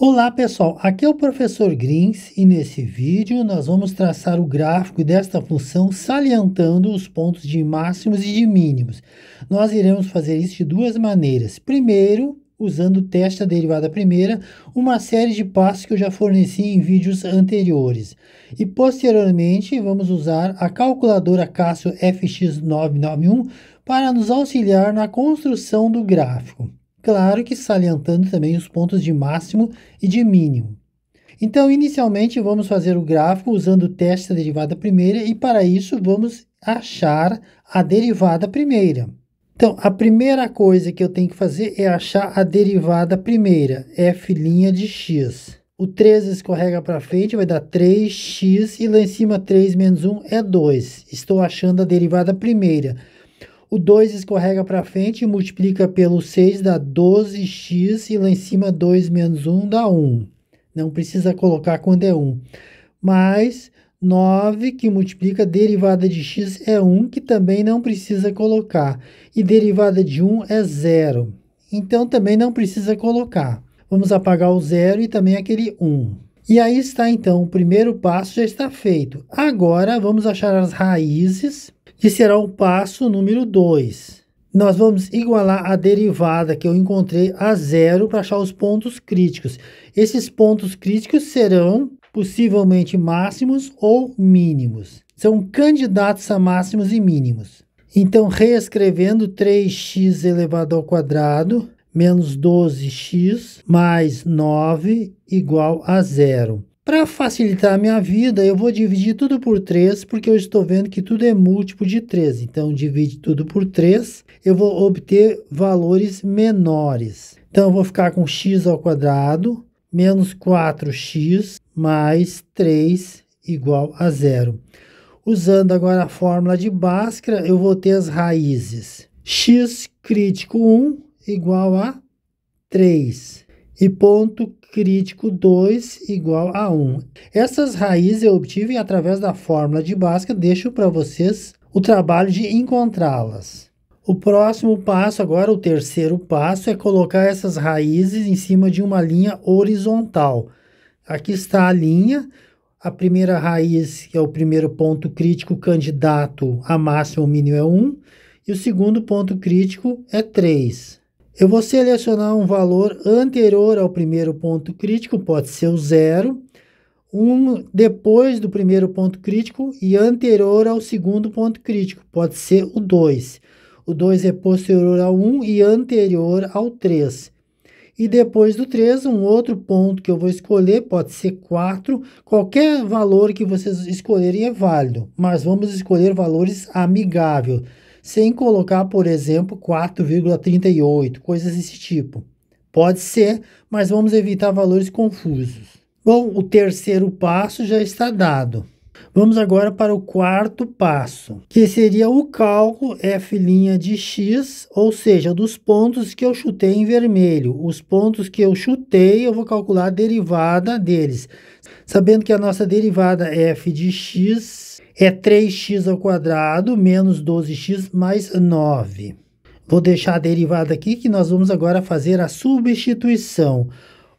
Olá pessoal, aqui é o professor Grins e nesse vídeo nós vamos traçar o gráfico desta função salientando os pontos de máximos e de mínimos. Nós iremos fazer isso de duas maneiras. Primeiro, usando o teste da derivada primeira, uma série de passos que eu já forneci em vídeos anteriores. E posteriormente vamos usar a calculadora Casio FX991 para nos auxiliar na construção do gráfico claro que salientando também os pontos de máximo e de mínimo. Então, inicialmente, vamos fazer o gráfico usando o teste da derivada primeira e, para isso, vamos achar a derivada primeira. Então, a primeira coisa que eu tenho que fazer é achar a derivada primeira, f' de x. O 3 escorrega para frente, vai dar 3x, e lá em cima 3 menos 1 é 2. Estou achando a derivada primeira. O 2 escorrega para frente e multiplica pelo 6 dá 12x e lá em cima 2 menos 1 dá 1. Não precisa colocar quando é 1. Mais 9 que multiplica derivada de x é 1, que também não precisa colocar. E derivada de 1 é 0. Então também não precisa colocar. Vamos apagar o 0 e também aquele 1. E aí está então, o primeiro passo já está feito. Agora vamos achar as raízes que será o passo número 2. Nós vamos igualar a derivada que eu encontrei a zero para achar os pontos críticos. Esses pontos críticos serão possivelmente máximos ou mínimos. São candidatos a máximos e mínimos. Então, reescrevendo 3x elevado ao quadrado menos 12x mais 9 igual a zero. Para facilitar a minha vida, eu vou dividir tudo por 3, porque eu estou vendo que tudo é múltiplo de 3. Então, divide tudo por 3, eu vou obter valores menores. Então, eu vou ficar com x ao quadrado menos 4x mais 3 igual a zero. Usando agora a fórmula de Bhaskara, eu vou ter as raízes. x crítico 1 igual a 3 e ponto crítico 2 igual a 1. Essas raízes eu obtive através da fórmula de Bhaskara, deixo para vocês o trabalho de encontrá-las. O próximo passo, agora o terceiro passo, é colocar essas raízes em cima de uma linha horizontal. Aqui está a linha, a primeira raiz, que é o primeiro ponto crítico candidato a máximo ou mínimo é 1, e o segundo ponto crítico é 3. Eu vou selecionar um valor anterior ao primeiro ponto crítico, pode ser o zero, um depois do primeiro ponto crítico e anterior ao segundo ponto crítico, pode ser o 2. O 2 é posterior ao 1 um e anterior ao 3. E depois do 3, um outro ponto que eu vou escolher pode ser 4. Qualquer valor que vocês escolherem é válido, mas vamos escolher valores amigáveis sem colocar, por exemplo, 4,38, coisas desse tipo. Pode ser, mas vamos evitar valores confusos. Bom, o terceiro passo já está dado. Vamos agora para o quarto passo, que seria o cálculo f' de x, ou seja, dos pontos que eu chutei em vermelho. Os pontos que eu chutei, eu vou calcular a derivada deles. Sabendo que a nossa derivada f de x é 3x ao quadrado menos 12x mais 9. Vou deixar a derivada aqui que nós vamos agora fazer a substituição.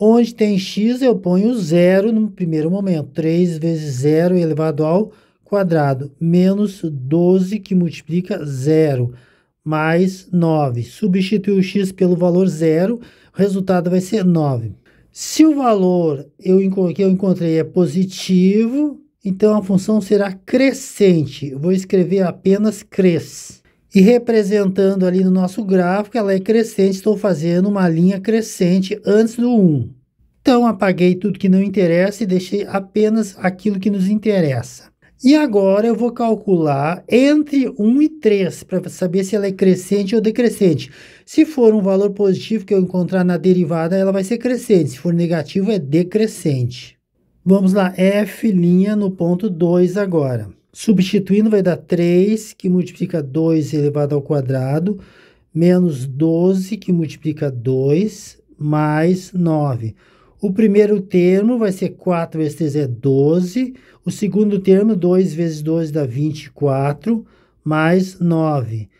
Onde tem x, eu ponho zero no primeiro momento. 3 vezes 0 elevado ao quadrado, menos 12 que multiplica zero, mais 9. Substitui o x pelo valor zero, o resultado vai ser 9. Se o valor eu que eu encontrei é positivo, então a função será crescente. Eu vou escrever apenas cres. E representando ali no nosso gráfico, ela é crescente. Estou fazendo uma linha crescente antes do 1. Então apaguei tudo que não interessa e deixei apenas aquilo que nos interessa. E agora eu vou calcular entre 1 e 3 para saber se ela é crescente ou decrescente. Se for um valor positivo que eu encontrar na derivada, ela vai ser crescente. Se for negativo, é decrescente. Vamos lá, F' no ponto 2 agora. Substituindo vai dar 3, que multiplica 2 elevado ao quadrado, menos 12, que multiplica 2, mais 9. O primeiro termo vai ser 4 vezes 3 é 12. O segundo termo, 2 vezes 2 dá 24, mais 9.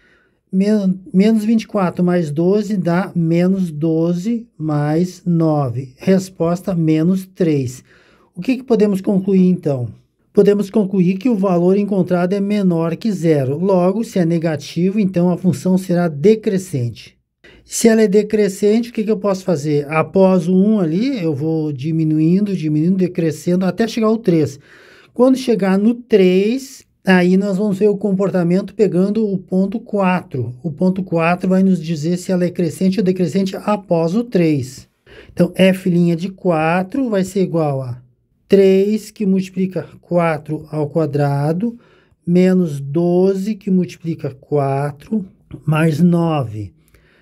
Men menos 24 mais 12 dá menos 12, mais 9. Resposta, menos 3. O que, que podemos concluir então? Podemos concluir que o valor encontrado é menor que zero. Logo, se é negativo, então a função será decrescente. Se ela é decrescente, o que, que eu posso fazer? Após o 1 ali, eu vou diminuindo, diminuindo, decrescendo até chegar ao 3. Quando chegar no 3, aí nós vamos ver o comportamento pegando o ponto 4. O ponto 4 vai nos dizer se ela é crescente ou decrescente após o 3. Então, f' de 4 vai ser igual a 3 que multiplica 4 ao quadrado, menos 12 que multiplica 4, mais 9.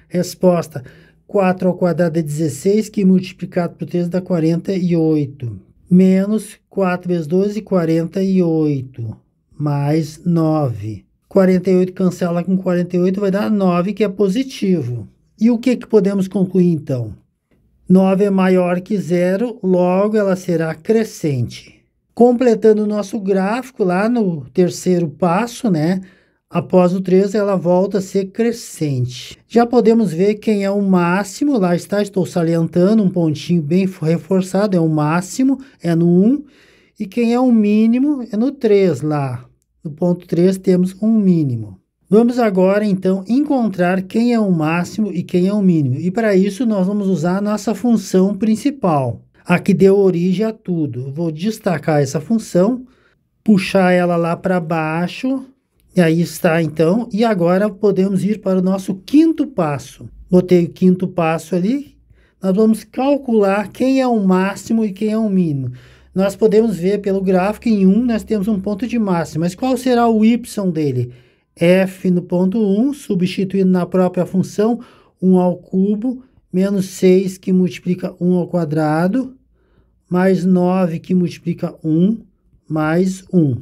Resposta: 4 ao quadrado é 16, que multiplicado por 3 dá 48. Menos 4 vezes 12, 48. Mais 9. 48 cancela com 48, vai dar 9, que é positivo. E o que, que podemos concluir então? 9 é maior que zero, logo ela será crescente. Completando o nosso gráfico lá no terceiro passo, né? Após o 3, ela volta a ser crescente. Já podemos ver quem é o máximo, lá está, estou salientando um pontinho bem reforçado, é o máximo, é no 1. E quem é o mínimo é no 3 lá. No ponto 3 temos um mínimo. Vamos agora então encontrar quem é o máximo e quem é o mínimo. E para isso nós vamos usar a nossa função principal, a que deu origem a tudo. Vou destacar essa função, puxar ela lá para baixo, e aí está então. E agora podemos ir para o nosso quinto passo. Botei o quinto passo ali. Nós vamos calcular quem é o máximo e quem é o mínimo. Nós podemos ver pelo gráfico em 1 um, nós temos um ponto de máximo, mas qual será o y dele? f no ponto 1, substituindo na própria função 1 ao cubo, menos 6 que multiplica 1 ao quadrado, mais 9 que multiplica 1, mais 1.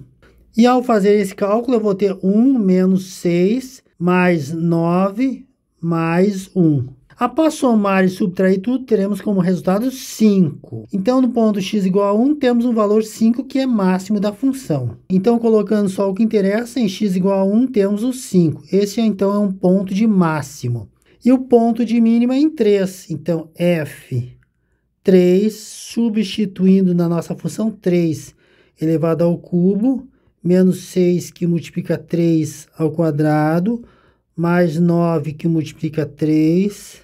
E ao fazer esse cálculo, eu vou ter 1 menos 6, mais 9, mais 1. Após somar e subtrair tudo, teremos como resultado 5. Então, no ponto x igual a 1, temos um valor 5 que é máximo da função. Então, colocando só o que interessa, em x igual a 1, temos o 5. Esse, então, é um ponto de máximo. E o ponto de mínima é em 3. Então, f 3, substituindo na nossa função 3 elevado ao cubo, menos 6 que multiplica 3 ao quadrado, mais 9 que multiplica 3,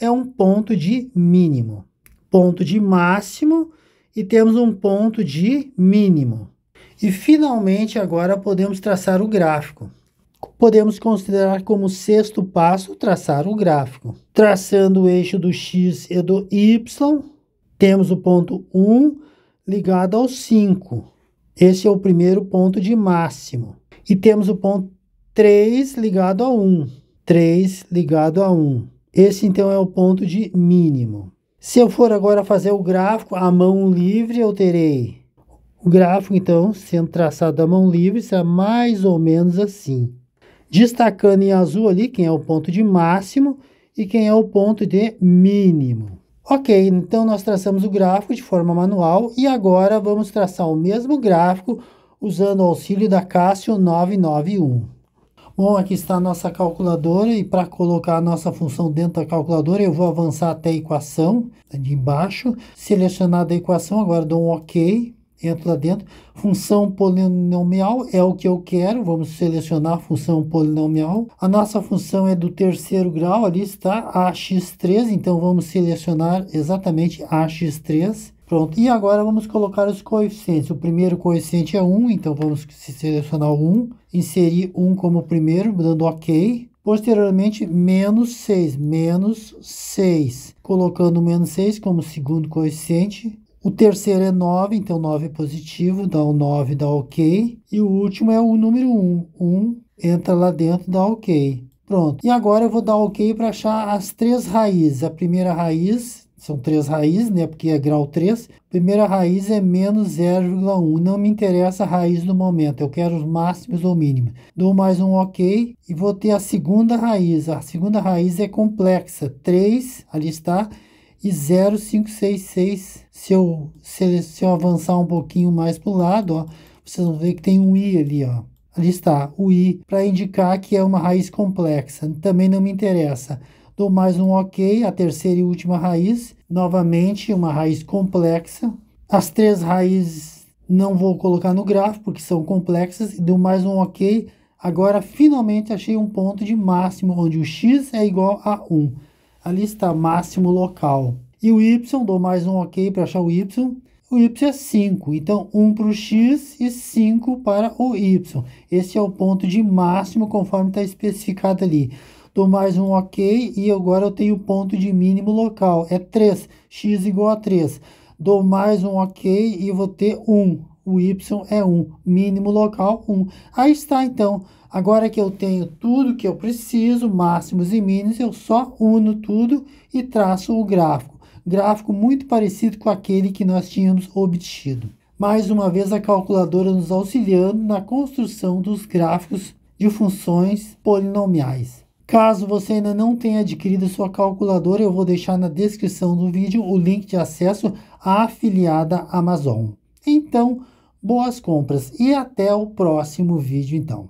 é um ponto de mínimo. Ponto de máximo e temos um ponto de mínimo. E finalmente agora podemos traçar o gráfico. Podemos considerar como sexto passo traçar o gráfico. Traçando o eixo do x e do y, temos o ponto 1 ligado ao 5. Esse é o primeiro ponto de máximo. E temos o ponto 3 ligado a 1. 3 ligado a 1. Esse então é o ponto de mínimo. Se eu for agora fazer o gráfico à mão livre, eu terei o gráfico, então, sendo traçado à mão livre, será mais ou menos assim. Destacando em azul ali quem é o ponto de máximo e quem é o ponto de mínimo. Ok, então nós traçamos o gráfico de forma manual e agora vamos traçar o mesmo gráfico usando o auxílio da Cássio 991. Bom, aqui está a nossa calculadora e para colocar a nossa função dentro da calculadora, eu vou avançar até a equação de embaixo, selecionada a equação, agora dou um OK, entro lá dentro. Função polinomial é o que eu quero, vamos selecionar a função polinomial. A nossa função é do terceiro grau, ali está ax3, então vamos selecionar exatamente ax3. Pronto, e agora vamos colocar os coeficientes. O primeiro coeficiente é 1, então vamos selecionar o 1, inserir 1 como primeiro, dando OK. Posteriormente, menos 6, menos 6, colocando menos 6 como segundo coeficiente. O terceiro é 9, então 9 é positivo, dá o um 9, dá OK. E o último é o número 1, 1 entra lá dentro, dá OK. Pronto, e agora eu vou dar OK para achar as três raízes. A primeira raiz são três raízes, né? Porque é grau 3. Primeira raiz é menos 0,1. Não me interessa a raiz no momento, eu quero os máximos ou mínimos. Dou mais um OK e vou ter a segunda raiz. A segunda raiz é complexa, 3, ali está, e 0,566. Se eu, se, se eu avançar um pouquinho mais para o lado, ó, vocês vão ver que tem um I ali, ó. Ali está, o I, para indicar que é uma raiz complexa. Também não me interessa. Dou mais um OK, a terceira e última raiz. Novamente, uma raiz complexa. As três raízes não vou colocar no gráfico porque são complexas. Dou mais um OK. Agora, finalmente, achei um ponto de máximo onde o x é igual a 1. Ali está máximo local. E o y, dou mais um OK para achar o y. O y é 5, então 1 para o x e 5 para o y. Esse é o ponto de máximo conforme está especificado ali dou mais um OK e agora eu tenho ponto de mínimo local, é 3, x igual a 3. Dou mais um OK e vou ter 1, o y é 1, mínimo local 1. Aí está então, agora que eu tenho tudo que eu preciso, máximos e mínimos, eu só uno tudo e traço o gráfico. Gráfico muito parecido com aquele que nós tínhamos obtido. Mais uma vez a calculadora nos auxiliando na construção dos gráficos de funções polinomiais. Caso você ainda não tenha adquirido sua calculadora, eu vou deixar na descrição do vídeo o link de acesso à afiliada Amazon. Então, boas compras e até o próximo vídeo então.